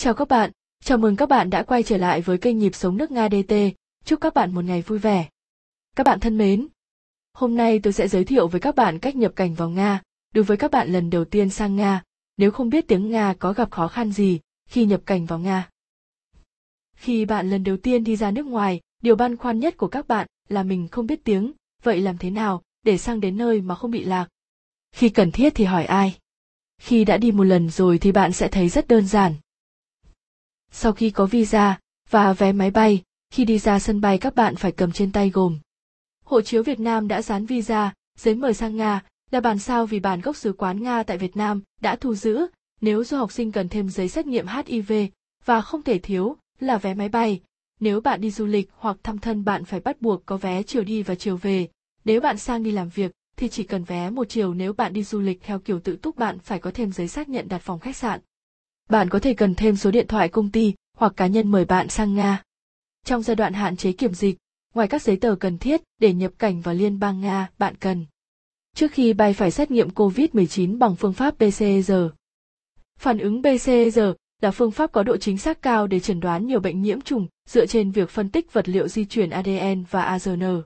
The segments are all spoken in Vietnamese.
Chào các bạn, chào mừng các bạn đã quay trở lại với kênh nhịp sống nước Nga DT, chúc các bạn một ngày vui vẻ. Các bạn thân mến, hôm nay tôi sẽ giới thiệu với các bạn cách nhập cảnh vào Nga, đối với các bạn lần đầu tiên sang Nga, nếu không biết tiếng Nga có gặp khó khăn gì khi nhập cảnh vào Nga. Khi bạn lần đầu tiên đi ra nước ngoài, điều băn khoăn nhất của các bạn là mình không biết tiếng, vậy làm thế nào để sang đến nơi mà không bị lạc? Khi cần thiết thì hỏi ai? Khi đã đi một lần rồi thì bạn sẽ thấy rất đơn giản, sau khi có visa và vé máy bay khi đi ra sân bay các bạn phải cầm trên tay gồm hộ chiếu việt nam đã dán visa giấy mời sang nga là bản sao vì bản gốc sứ quán nga tại việt nam đã thu giữ nếu du học sinh cần thêm giấy xét nghiệm hiv và không thể thiếu là vé máy bay nếu bạn đi du lịch hoặc thăm thân bạn phải bắt buộc có vé chiều đi và chiều về nếu bạn sang đi làm việc thì chỉ cần vé một chiều nếu bạn đi du lịch theo kiểu tự túc bạn phải có thêm giấy xác nhận đặt phòng khách sạn bạn có thể cần thêm số điện thoại công ty hoặc cá nhân mời bạn sang Nga. Trong giai đoạn hạn chế kiểm dịch, ngoài các giấy tờ cần thiết để nhập cảnh vào Liên bang Nga, bạn cần Trước khi bay phải xét nghiệm COVID-19 bằng phương pháp PCR. Phản ứng PCR là phương pháp có độ chính xác cao để chẩn đoán nhiều bệnh nhiễm trùng dựa trên việc phân tích vật liệu di chuyển ADN và ARN.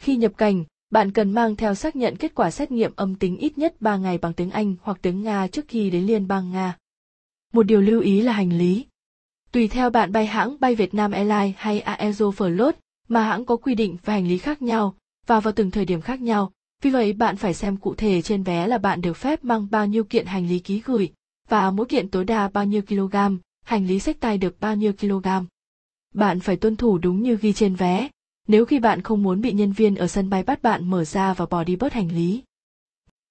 Khi nhập cảnh, bạn cần mang theo xác nhận kết quả xét nghiệm âm tính ít nhất 3 ngày bằng tiếng Anh hoặc tiếng Nga trước khi đến Liên bang Nga. Một điều lưu ý là hành lý. Tùy theo bạn bay hãng bay Việt Nam Airlines hay Aezo Float mà hãng có quy định về hành lý khác nhau và vào từng thời điểm khác nhau. Vì vậy bạn phải xem cụ thể trên vé là bạn được phép mang bao nhiêu kiện hành lý ký gửi và mỗi kiện tối đa bao nhiêu kg, hành lý sách tay được bao nhiêu kg. Bạn phải tuân thủ đúng như ghi trên vé, nếu khi bạn không muốn bị nhân viên ở sân bay bắt bạn mở ra và bỏ đi bớt hành lý.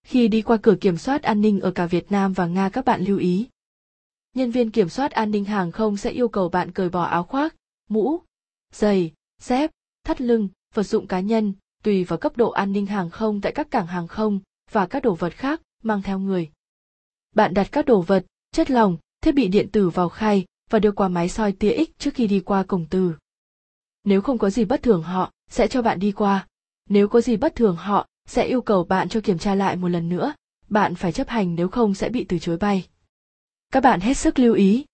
Khi đi qua cửa kiểm soát an ninh ở cả Việt Nam và Nga các bạn lưu ý, nhân viên kiểm soát an ninh hàng không sẽ yêu cầu bạn cởi bỏ áo khoác, mũ, giày, dép, thắt lưng, vật dụng cá nhân, tùy vào cấp độ an ninh hàng không tại các cảng hàng không và các đồ vật khác mang theo người. Bạn đặt các đồ vật, chất lỏng, thiết bị điện tử vào khay và đưa qua máy soi tia X trước khi đi qua cổng từ. Nếu không có gì bất thường họ sẽ cho bạn đi qua. Nếu có gì bất thường họ sẽ yêu cầu bạn cho kiểm tra lại một lần nữa. Bạn phải chấp hành nếu không sẽ bị từ chối bay. Các bạn hết sức lưu ý.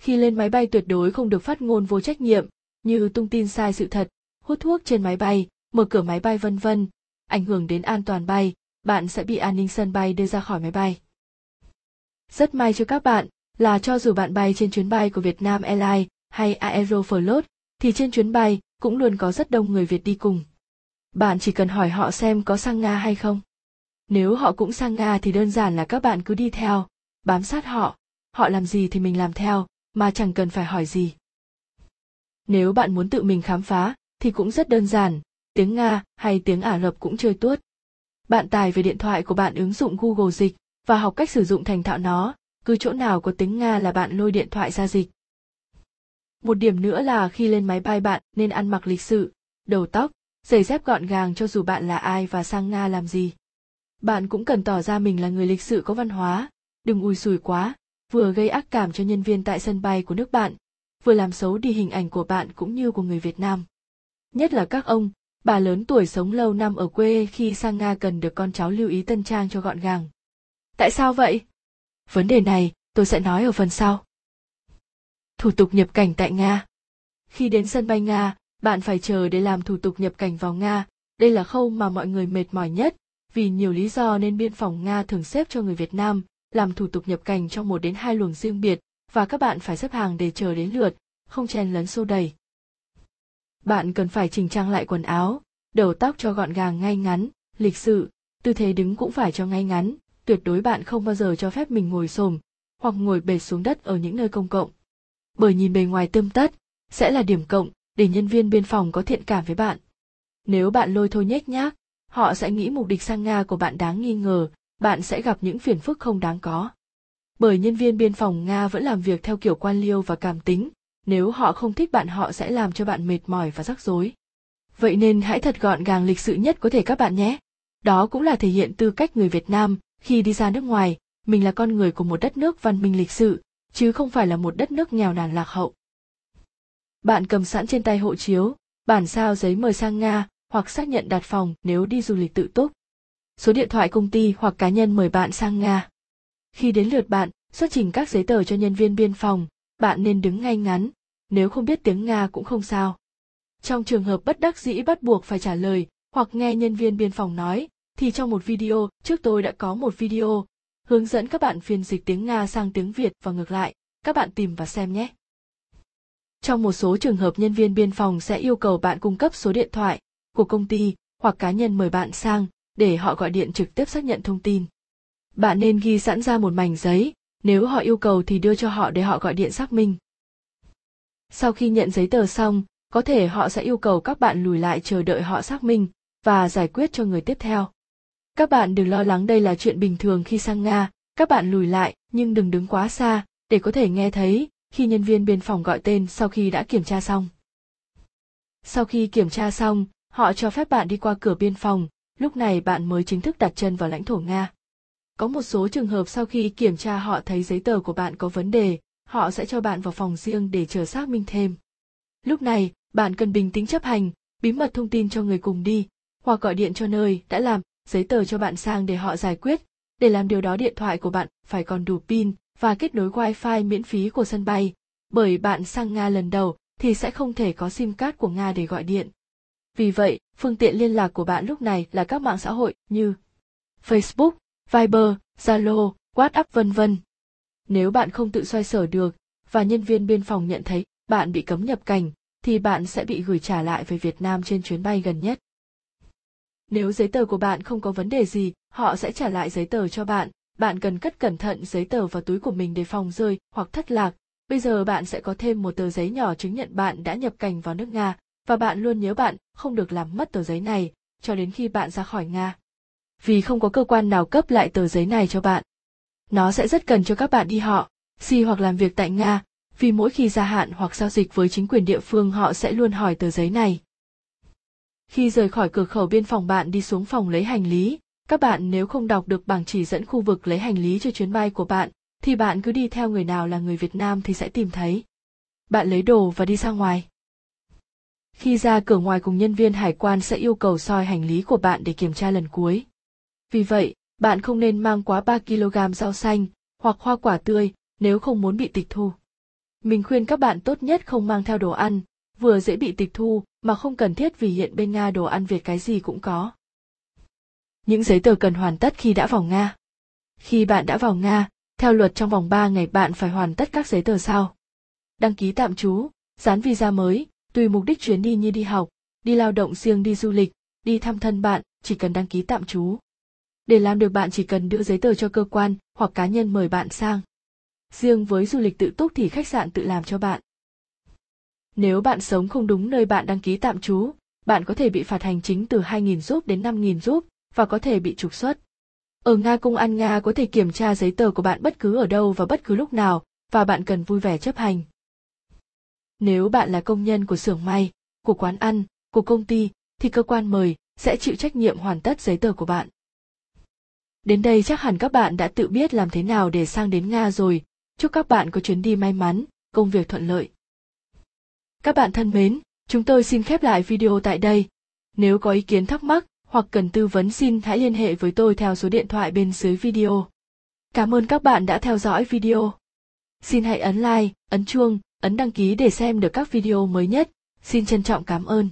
Khi lên máy bay tuyệt đối không được phát ngôn vô trách nhiệm, như tung tin sai sự thật, hút thuốc trên máy bay, mở cửa máy bay vân vân, ảnh hưởng đến an toàn bay, bạn sẽ bị an ninh sân bay đưa ra khỏi máy bay. Rất may cho các bạn là cho dù bạn bay trên chuyến bay của Vietnam Airlines hay Aeroflot thì trên chuyến bay cũng luôn có rất đông người Việt đi cùng. Bạn chỉ cần hỏi họ xem có sang Nga hay không. Nếu họ cũng sang Nga thì đơn giản là các bạn cứ đi theo, bám sát họ họ làm gì thì mình làm theo mà chẳng cần phải hỏi gì nếu bạn muốn tự mình khám phá thì cũng rất đơn giản tiếng nga hay tiếng ả rập cũng chơi tuốt bạn tài về điện thoại của bạn ứng dụng google dịch và học cách sử dụng thành thạo nó cứ chỗ nào có tiếng nga là bạn lôi điện thoại ra dịch một điểm nữa là khi lên máy bay bạn nên ăn mặc lịch sự đầu tóc giày dép gọn gàng cho dù bạn là ai và sang nga làm gì bạn cũng cần tỏ ra mình là người lịch sự có văn hóa đừng ui sùi quá vừa gây ác cảm cho nhân viên tại sân bay của nước bạn vừa làm xấu đi hình ảnh của bạn cũng như của người việt nam nhất là các ông bà lớn tuổi sống lâu năm ở quê khi sang nga cần được con cháu lưu ý tân trang cho gọn gàng tại sao vậy vấn đề này tôi sẽ nói ở phần sau thủ tục nhập cảnh tại nga khi đến sân bay nga bạn phải chờ để làm thủ tục nhập cảnh vào nga đây là khâu mà mọi người mệt mỏi nhất vì nhiều lý do nên biên phòng nga thường xếp cho người việt nam làm thủ tục nhập cảnh trong một đến hai luồng riêng biệt và các bạn phải xếp hàng để chờ đến lượt, không chen lấn xô đầy. Bạn cần phải chỉnh trang lại quần áo, đầu tóc cho gọn gàng ngay ngắn, lịch sự, tư thế đứng cũng phải cho ngay ngắn, tuyệt đối bạn không bao giờ cho phép mình ngồi xổm hoặc ngồi bệt xuống đất ở những nơi công cộng. Bởi nhìn bề ngoài tươm tất sẽ là điểm cộng để nhân viên biên phòng có thiện cảm với bạn. Nếu bạn lôi thôi nhếch nhác, họ sẽ nghĩ mục đích sang Nga của bạn đáng nghi ngờ bạn sẽ gặp những phiền phức không đáng có. Bởi nhân viên biên phòng Nga vẫn làm việc theo kiểu quan liêu và cảm tính, nếu họ không thích bạn họ sẽ làm cho bạn mệt mỏi và rắc rối. Vậy nên hãy thật gọn gàng lịch sự nhất có thể các bạn nhé. Đó cũng là thể hiện tư cách người Việt Nam khi đi ra nước ngoài, mình là con người của một đất nước văn minh lịch sự, chứ không phải là một đất nước nghèo nàn lạc hậu. Bạn cầm sẵn trên tay hộ chiếu, bản sao giấy mời sang Nga hoặc xác nhận đặt phòng nếu đi du lịch tự túc số điện thoại công ty hoặc cá nhân mời bạn sang Nga. Khi đến lượt bạn, xuất trình các giấy tờ cho nhân viên biên phòng, bạn nên đứng ngay ngắn, nếu không biết tiếng Nga cũng không sao. Trong trường hợp bất đắc dĩ bắt buộc phải trả lời hoặc nghe nhân viên biên phòng nói, thì trong một video trước tôi đã có một video hướng dẫn các bạn phiên dịch tiếng Nga sang tiếng Việt và ngược lại, các bạn tìm và xem nhé. Trong một số trường hợp nhân viên biên phòng sẽ yêu cầu bạn cung cấp số điện thoại của công ty hoặc cá nhân mời bạn sang để họ gọi điện trực tiếp xác nhận thông tin. Bạn nên ghi sẵn ra một mảnh giấy, nếu họ yêu cầu thì đưa cho họ để họ gọi điện xác minh. Sau khi nhận giấy tờ xong, có thể họ sẽ yêu cầu các bạn lùi lại chờ đợi họ xác minh và giải quyết cho người tiếp theo. Các bạn đừng lo lắng đây là chuyện bình thường khi sang Nga, các bạn lùi lại nhưng đừng đứng quá xa để có thể nghe thấy khi nhân viên biên phòng gọi tên sau khi đã kiểm tra xong. Sau khi kiểm tra xong, họ cho phép bạn đi qua cửa biên phòng lúc này bạn mới chính thức đặt chân vào lãnh thổ Nga. Có một số trường hợp sau khi kiểm tra họ thấy giấy tờ của bạn có vấn đề, họ sẽ cho bạn vào phòng riêng để chờ xác minh thêm. Lúc này, bạn cần bình tĩnh chấp hành, bí mật thông tin cho người cùng đi, hoặc gọi điện cho nơi đã làm giấy tờ cho bạn sang để họ giải quyết. Để làm điều đó điện thoại của bạn phải còn đủ pin và kết nối wifi miễn phí của sân bay, bởi bạn sang Nga lần đầu thì sẽ không thể có SIM card của Nga để gọi điện. Vì vậy, phương tiện liên lạc của bạn lúc này là các mạng xã hội như Facebook, Viber, Zalo, WhatsApp vân vân. Nếu bạn không tự xoay sở được và nhân viên biên phòng nhận thấy bạn bị cấm nhập cảnh thì bạn sẽ bị gửi trả lại về Việt Nam trên chuyến bay gần nhất. Nếu giấy tờ của bạn không có vấn đề gì, họ sẽ trả lại giấy tờ cho bạn. Bạn cần cất cẩn thận giấy tờ vào túi của mình để phòng rơi hoặc thất lạc. Bây giờ bạn sẽ có thêm một tờ giấy nhỏ chứng nhận bạn đã nhập cảnh vào nước Nga và bạn luôn nhớ bạn không được làm mất tờ giấy này cho đến khi bạn ra khỏi Nga. Vì không có cơ quan nào cấp lại tờ giấy này cho bạn. Nó sẽ rất cần cho các bạn đi họ, si hoặc làm việc tại Nga, vì mỗi khi gia hạn hoặc giao dịch với chính quyền địa phương họ sẽ luôn hỏi tờ giấy này. Khi rời khỏi cửa khẩu biên phòng bạn đi xuống phòng lấy hành lý, các bạn nếu không đọc được bảng chỉ dẫn khu vực lấy hành lý cho chuyến bay của bạn, thì bạn cứ đi theo người nào là người Việt Nam thì sẽ tìm thấy. Bạn lấy đồ và đi ra ngoài. Khi ra cửa ngoài cùng nhân viên hải quan sẽ yêu cầu soi hành lý của bạn để kiểm tra lần cuối. Vì vậy, bạn không nên mang quá 3 kg rau xanh hoặc hoa quả tươi nếu không muốn bị tịch thu. Mình khuyên các bạn tốt nhất không mang theo đồ ăn, vừa dễ bị tịch thu mà không cần thiết vì hiện bên Nga đồ ăn Việt cái gì cũng có. Những giấy tờ cần hoàn tất khi đã vào Nga. Khi bạn đã vào Nga, theo luật trong vòng 3 ngày bạn phải hoàn tất các giấy tờ sau. Đăng ký tạm trú, dán visa mới, tùy mục đích chuyến đi như đi học đi lao động riêng đi du lịch đi thăm thân bạn chỉ cần đăng ký tạm trú để làm được bạn chỉ cần đưa giấy tờ cho cơ quan hoặc cá nhân mời bạn sang riêng với du lịch tự túc thì khách sạn tự làm cho bạn nếu bạn sống không đúng nơi bạn đăng ký tạm trú bạn có thể bị phạt hành chính từ 2.000 rúp đến 5.000 rúp và có thể bị trục xuất. Ở Nga công an Nga có thể kiểm tra giấy tờ của bạn bất cứ ở đâu và bất cứ lúc nào và bạn cần vui vẻ chấp hành nếu bạn là công nhân của xưởng may của quán ăn của công ty thì cơ quan mời sẽ chịu trách nhiệm hoàn tất giấy tờ của bạn đến đây chắc hẳn các bạn đã tự biết làm thế nào để sang đến nga rồi chúc các bạn có chuyến đi may mắn công việc thuận lợi các bạn thân mến chúng tôi xin khép lại video tại đây nếu có ý kiến thắc mắc hoặc cần tư vấn xin hãy liên hệ với tôi theo số điện thoại bên dưới video cảm ơn các bạn đã theo dõi video xin hãy ấn like ấn chuông ấn đăng ký để xem được các video mới nhất. Xin trân trọng cảm ơn.